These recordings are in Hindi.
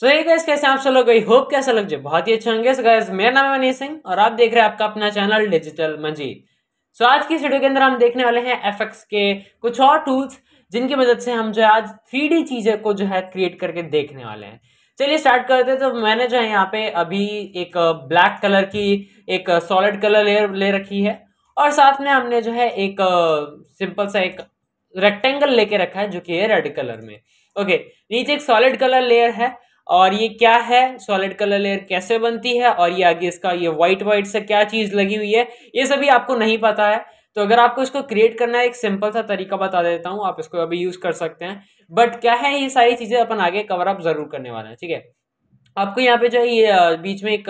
सो ये गैस कैसे आप सब लोग होप कैसे लग जाए बहुत ही अच्छे होंगे गैस मेरा नाम है मनीष सिंह और आप देख रहे हैं आपका अपना channel digital Manjeet so so, आज की वीडियो के अंदर हम देखने वाले हैं एफ के कुछ और टूल्स जिनकी मदद से हम जो है आज थ्री चीज़ें को जो है क्रिएट करके देखने वाले हैं चलिए स्टार्ट करते हैं तो मैंने जो है यहाँ पे अभी एक ब्लैक कलर की एक सॉलिड कलर ले ले रखी है और साथ में हमने जो है एक सिंपल सा एक रेक्टेंगल लेके रखा है जो कि है रेड कलर में ओके नीचे एक सॉलिड कलर लेयर है और ये क्या है सॉलिड कलर लेयर कैसे बनती है और ये आगे इसका ये व्हाइट व्हाइट से क्या चीज़ लगी हुई है ये सभी आपको नहीं पता है तो अगर आपको इसको क्रिएट करना है एक सिंपल सा तरीका बता देता हूँ आप इसको अभी यूज़ कर सकते हैं बट क्या है ये सारी चीज़ें अपन आगे कवर अप ज़रूर करने वाले हैं ठीक है आपको यहाँ पे जो है ये बीच में एक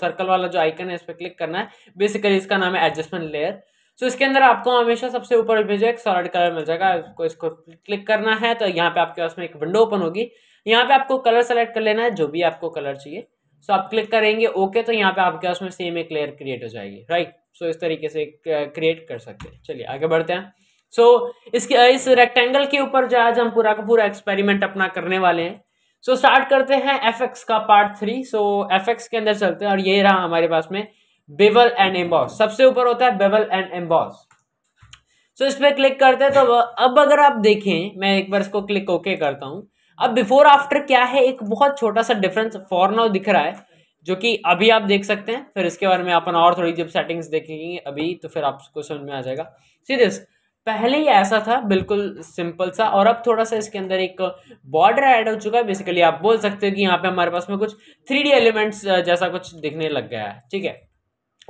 सर्कल वाला जो आइकन है इस पर क्लिक करना है बेसिकली इसका नाम है एडजस्टमेंट लेयर सो इसके अंदर आपको हमेशा सबसे ऊपर में जो है एक सॉलिड कलर मिल जाएगा इसको इसको क्लिक करना है तो यहाँ पे आपके पास में एक विंडो ओपन होगी यहाँ पे आपको कलर सेलेक्ट कर लेना है जो भी आपको कलर चाहिए सो so, आप क्लिक करेंगे ओके okay, तो यहाँ पे आपके पास में सेम एक लेयर क्रिएट हो जाएगी राइट सो so, इस तरीके से क्रिएट कर सकते हैं चलिए आगे बढ़ते हैं सो so, इसके इस रेक्टेंगल के ऊपर जो आज हम पूरा का पूरा एक्सपेरिमेंट अपना करने वाले हैं सो so, स्टार्ट करते हैं एफ का पार्ट थ्री सो एफ के अंदर चलते हैं और ये रहा हमारे पास में बेवल एंड एम्बॉस सबसे ऊपर होता है बेवल एंड एम्बॉस सो इस पर क्लिक करते हैं तो अब अगर आप देखें मैं एक बार इसको क्लिक ओके करता हूँ अब बिफोर आफ्टर क्या है एक बहुत छोटा सा डिफरेंस फॉर नाउ दिख रहा है जो कि अभी आप देख सकते हैं फिर इसके बारे में अपन और थोड़ी जब सेटिंग्स देखेंगे अभी तो फिर आपको समझ में आ जाएगा सीरियस पहले ही ऐसा था बिल्कुल सिंपल सा और अब थोड़ा सा इसके अंदर एक बॉर्डर ऐड हो चुका है बेसिकली आप बोल सकते हो कि यहाँ पे हमारे पास में कुछ थ्री एलिमेंट्स जैसा कुछ दिखने लग गया है ठीक है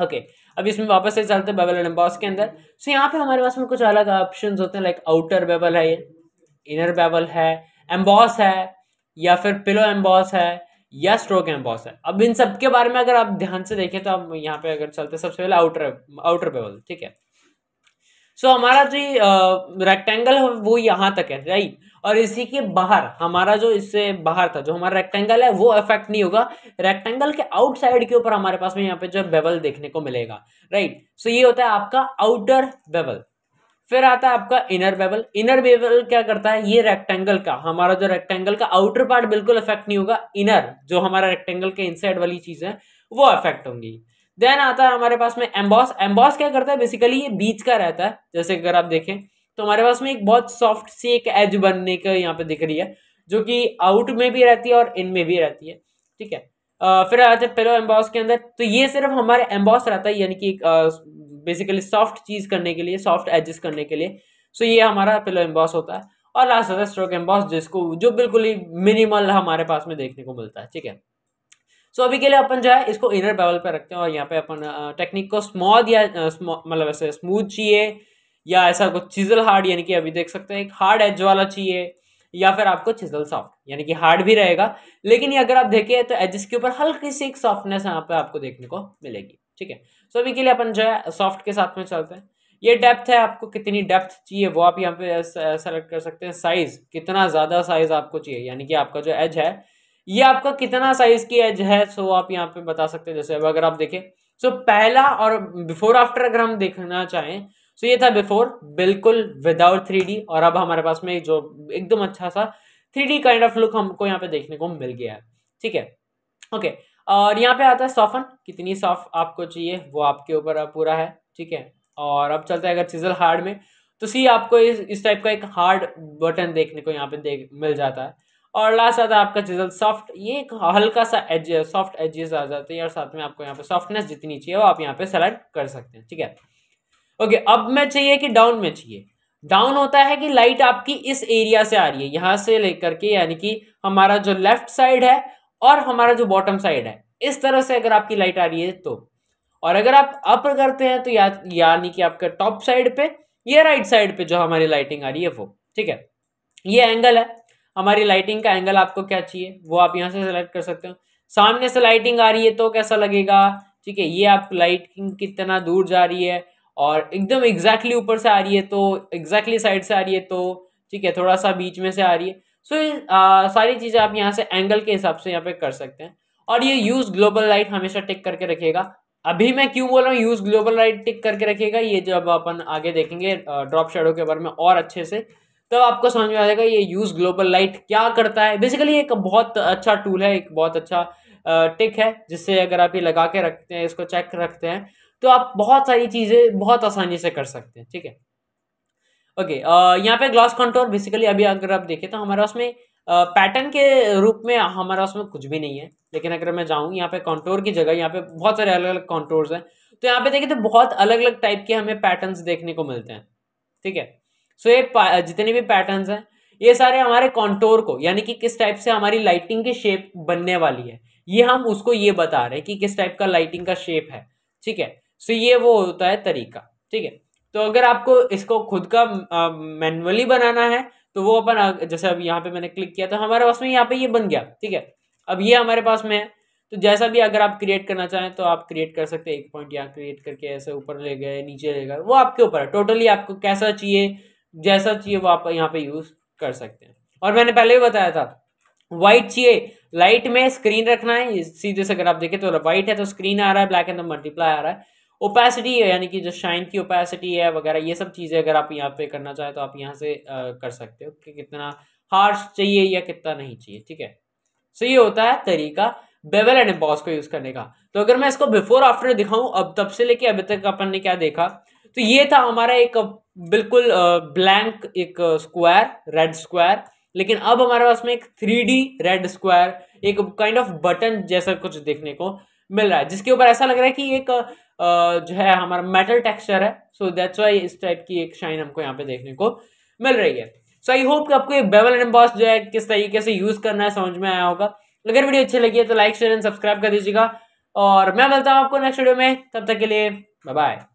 ओके अब इसमें वापस से चलते हैं बेबल एंड एम्बॉस के अंदर सो यहाँ पे हमारे पास में कुछ अलग ऑप्शन होते हैं लाइक आउटर बेबल है ये इनर बेबल है एम्बॉस है या फिर पिलो एम्बॉस है या स्ट्रोक एम्बॉस है अब इन सब के बारे में अगर आप ध्यान से देखें तो आप यहाँ पे अगर चलते सबसे पहले आउटर आउटर पेबल ठीक है सो so, हमारा जो रेक्टेंगल है वो यहाँ तक है राइट और इसी के बाहर हमारा जो इससे बाहर था जो हमारा रेक्टेंगल है वो अफेक्ट नहीं होगा रेक्टेंगल के आउटसाइड के ऊपर हमारे पास में यहाँ पे जो बेवल देखने को मिलेगा राइट सो so, ये होता है आपका आउटर बेवल फिर आता है आपका इनर बेबल इनर बेबल क्या करता है ये रेक्टेंगल का हमारा जो रेक्टेंगल का आउटर पार्ट बिल्कुल इफेक्ट नहीं होगा इनर जो हमारा रेक्टेंगल के इनसाइड वाली चीज़ है वो अफेक्ट होंगी देन आता है हमारे पास में एम्बॉस एम्बॉस क्या करता है बेसिकली ये बीच का रहता है जैसे अगर आप देखें तो हमारे पास में एक बहुत सॉफ्ट सी एक एज बनने का यहाँ पे दिख रही है जो कि आउट में भी रहती है और इन में भी रहती है ठीक है आ, फिर आते हैं पेलो एम्बॉस के अंदर तो ये सिर्फ हमारे एम्बॉस रहता है यानी कि एक बेसिकली सॉफ्ट चीज़ करने के लिए सॉफ्ट एडजस्ट करने के लिए सो ये हमारा पिलो एम्बॉस होता है और लास्ट होता है स्ट्रोक एम्बॉस जिसको जो बिल्कुल ही मिनिमल हमारे पास में देखने को मिलता है ठीक है सो so, अभी के लिए अपन जो है इसको इनर बेवल पे रखते हैं और यहाँ पे अपन टेक्निक को स्मॉथ या मतलब ऐसे स्मूथ चाहिए या ऐसा कुछ चिजल हार्ड यानी कि अभी देख सकते हैं एक हार्ड एज वाला चाहिए या फिर आपको चिजल सॉफ्ट यानी कि हार्ड भी रहेगा लेकिन ये अगर आप देखें तो एजिस के ऊपर हल्की सी एक सॉफ्टनेस यहाँ पे आपको देखने को मिलेगी ठीक है सो अभी के लिए अपन जो है सॉफ्ट के साथ में चलते हैं ये डेप्थ है आपको कितनी डेप्थ चाहिए वो आप यहाँ पे सेलेक्ट कर सकते हैं साइज कितना ज़्यादा साइज आपको चाहिए यानी कि आपका जो एज है ये आपका कितना साइज की एज है सो आप यहाँ पे बता सकते हैं जैसे अगर आप देखें सो पहला और बिफोर आफ्टर अगर हम देखना चाहें सो ये था बिफोर बिल्कुल विदाउट थ्री और अब हमारे पास में जो एकदम अच्छा सा थ्री काइंड ऑफ लुक हमको यहाँ पे देखने को मिल गया है ठीक है ओके okay. और यहाँ पे आता है सॉफन कितनी सॉफ्ट आपको चाहिए वो आपके ऊपर पूरा है ठीक है और अब चलते हैं अगर चिजल हार्ड में तो सी आपको इस इस टाइप का एक हार्ड बटन देखने को यहाँ पे देख मिल जाता है और लास्ट आता है आपका चिजल सॉफ्ट ये एक हल्का सा एज सॉफ्ट एजेस आ जाते हैं और साथ में आपको यहाँ पे सॉफ्टनेस जितनी चाहिए वो आप यहाँ पे सेलेक्ट कर सकते हैं ठीक है ओके अब में चाहिए कि डाउन में चाहिए डाउन होता है कि लाइट आपकी इस एरिया से आ रही है यहाँ से लेकर के यानी कि हमारा जो लेफ्ट साइड है और हमारा जो बॉटम साइड है इस तरह से अगर आपकी लाइट आ रही है तो और अगर आप अप करते हैं तो या यानी कि आपका टॉप साइड पे या राइट साइड पे जो हमारी लाइटिंग आ रही है वो ठीक है ये एंगल है हमारी लाइटिंग का एंगल आपको क्या चाहिए वो आप यहाँ से सेलेक्ट कर सकते हो सामने से लाइटिंग आ रही है तो कैसा लगेगा ठीक है ये आप लाइटिंग कितना दूर जा रही है और एकदम एग्जैक्टली ऊपर से आ रही है तो एग्जैक्टली साइड से आ रही है तो ठीक है थोड़ा सा बीच में से आ रही है सो so, uh, सारी चीज़ें आप यहाँ से एंगल के हिसाब से यहाँ पे कर सकते हैं और ये यूज़ ग्लोबल लाइट हमेशा टिक करके रखिएगा अभी मैं क्यों बोल रहा हूँ यूज़ ग्लोबल लाइट टिक करके रखिएगा ये जब अपन आगे देखेंगे ड्रॉप uh, शेडो के बारे में और अच्छे से तब तो आपको समझ में आ जाएगा ये यूज़ ग्लोबल लाइट क्या करता है बेसिकली एक बहुत अच्छा टूल है एक बहुत अच्छा टिक uh, है जिससे अगर आप ये लगा के रखते हैं इसको चेक रखते हैं तो आप बहुत सारी चीज़ें बहुत आसानी से कर सकते हैं ठीक है ओके okay, uh, यहाँ पे ग्लास कंट्रोल बेसिकली अभी अगर आप देखें तो हमारा उसमें पैटर्न uh, के रूप में हमारा उसमें कुछ भी नहीं है लेकिन अगर मैं जाऊँ यहाँ पे कंट्रोल की जगह यहाँ पे बहुत सारे अलग अलग कंट्रोल्स हैं तो यहाँ पे देखें तो बहुत अलग अलग टाइप के हमें पैटर्न्स देखने को मिलते हैं ठीक है सो ये जितने भी पैटर्न हैं ये सारे हमारे कॉन्टोर को यानी कि किस टाइप से हमारी लाइटिंग की शेप बनने वाली है ये हम उसको ये बता रहे हैं कि किस टाइप का लाइटिंग का शेप है ठीक है सो ये वो होता है तरीका ठीक है तो अगर आपको इसको खुद का मैनुअली बनाना है तो वो अपन जैसे अब यहाँ पे मैंने क्लिक किया तो हमारे पास में यहाँ पे ये बन गया ठीक है अब ये हमारे पास में है तो जैसा भी अगर आप क्रिएट करना चाहें तो आप क्रिएट कर सकते हैं एक पॉइंट यहाँ क्रिएट करके ऐसे ऊपर ले गए नीचे ले गए वो आपके ऊपर है टोटली आपको कैसा चाहिए जैसा चाहिए वो आप यहाँ पे यूज़ कर सकते हैं और मैंने पहले भी बताया था व्हाइट चाहिए लाइट में स्क्रीन रखना है सीधे से अगर आप देखें तो व्हाइट है तो स्क्रीन आ रहा है ब्लैक एंड मल्टीप्लाई आ रहा है ओपेसिटी है यानी कि जो शाइन की ओपेसिटी है वगैरह ये सब चीज़ें अगर आप यहाँ पे करना चाहें तो आप यहाँ से आ, कर सकते हो कि कितना हार्श चाहिए या कितना नहीं चाहिए ठीक है सो ये होता है तरीका बेवल एंड एम्बॉस को यूज़ करने का तो अगर मैं इसको बिफोर आफ्टर दिखाऊँ अब तब से लेके अभी तक अपन ने क्या देखा तो ये था हमारा एक बिल्कुल ब्लैंक एक स्क्वायर रेड स्क्वायर लेकिन अब हमारे पास में एक थ्री रेड स्क्वायर एक काइंड ऑफ बटन जैसा कुछ देखने को मिल रहा है जिसके ऊपर ऐसा लग रहा है कि एक जो है हमारा मेटल टेक्सचर है सो दैट्स वाई इस टाइप की एक शाइन हमको यहाँ पे देखने को मिल रही है सो आई होप कि आपको ये बेवल एंड बॉस जो है किस तरीके से यूज़ करना है समझ में आया होगा अगर वीडियो अच्छी लगी है तो लाइक शेयर एंड सब्सक्राइब कर दीजिएगा और मैं मिलता हूँ आपको नेक्स्ट वीडियो में तब तक के लिए बाय